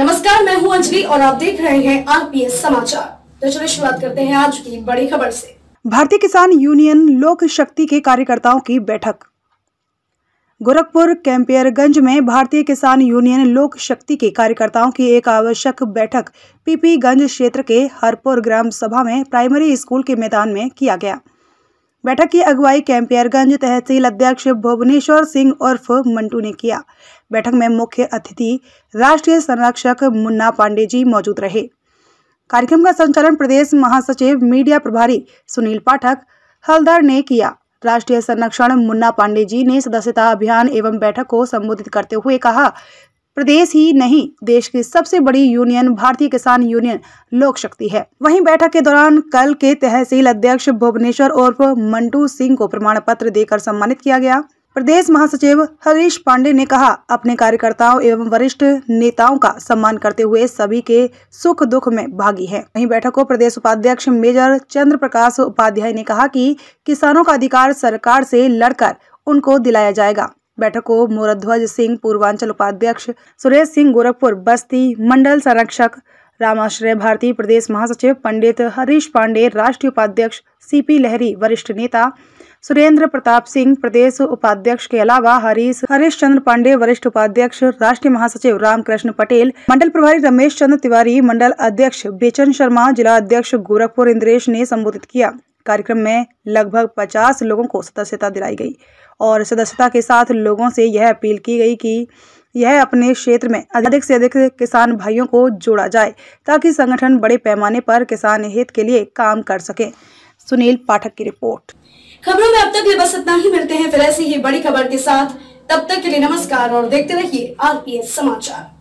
नमस्कार मैं हूं अंजलि और आप देख रहे हैं आरपीएस समाचार तो चलिए शुरुआत करते हैं आज की बड़ी खबर से भारतीय किसान यूनियन लोक शक्ति के कार्यकर्ताओं की बैठक गोरखपुर कैंपियरगंज में भारतीय किसान यूनियन लोक शक्ति के कार्यकर्ताओं की एक आवश्यक बैठक पीपीगंज क्षेत्र के हरपुर ग्राम सभा में प्राइमरी स्कूल के मैदान में किया गया बैठक की अगुवाई कैंपियरगंज तहसील अध्यक्ष भुवनेश्वर सिंह उर्फ मंटू ने किया बैठक में मुख्य अतिथि राष्ट्रीय संरक्षक मुन्ना पांडे जी मौजूद रहे कार्यक्रम का संचालन प्रदेश महासचिव मीडिया प्रभारी सुनील पाठक हलदार ने किया राष्ट्रीय संरक्षण मुन्ना पांडे जी ने सदस्यता अभियान एवं बैठक को संबोधित करते हुए कहा प्रदेश ही नहीं देश की सबसे बड़ी यूनियन भारतीय किसान यूनियन लोक शक्ति है वहीं बैठक के दौरान कल के तहसील अध्यक्ष भुवनेश्वर उर्फ मंटू सिंह को प्रमाण पत्र देकर सम्मानित किया गया प्रदेश महासचिव हरीश पांडे ने कहा अपने कार्यकर्ताओं एवं वरिष्ठ नेताओं का सम्मान करते हुए सभी के सुख दुख में भागी है वहीं बैठक को प्रदेश उपाध्यक्ष मेजर चंद्र प्रकाश उपाध्याय ने कहा कि किसानों का अधिकार सरकार से लड़कर उनको दिलाया जाएगा बैठक को मोरध्वज सिंह पूर्वांचल उपाध्यक्ष सुरेश सिंह गोरखपुर बस्ती मंडल संरक्षक रामाश्रय भारती प्रदेश महासचिव पंडित हरीश पांडे राष्ट्रीय उपाध्यक्ष सीपी लहरी वरिष्ठ नेता सुरेंद्र प्रताप सिंह प्रदेश उपाध्यक्ष के अलावा हरीश हरीश चंद्र पांडे वरिष्ठ उपाध्यक्ष राष्ट्रीय महासचिव रामकृष्ण पटेल मंडल प्रभारी रमेश चंद्र तिवारी मंडल अध्यक्ष बेचन शर्मा जिला अध्यक्ष गोरखपुर इंद्रेश ने संबोधित किया कार्यक्रम में लगभग पचास लोगों को सदस्यता दिलाई गई और सदस्यता के साथ लोगों से यह अपील की गई कि यह अपने क्षेत्र में अधिक से अधिक किसान भाइयों को जोड़ा जाए ताकि संगठन बड़े पैमाने पर किसान हित के लिए काम कर सके सुनील पाठक की रिपोर्ट खबरों में अब तक बस इतना ही मिलते हैं फिर ऐसी ही बड़ी खबर के साथ तब तक के लिए नमस्कार और देखते रहिए आरपीएस समाचार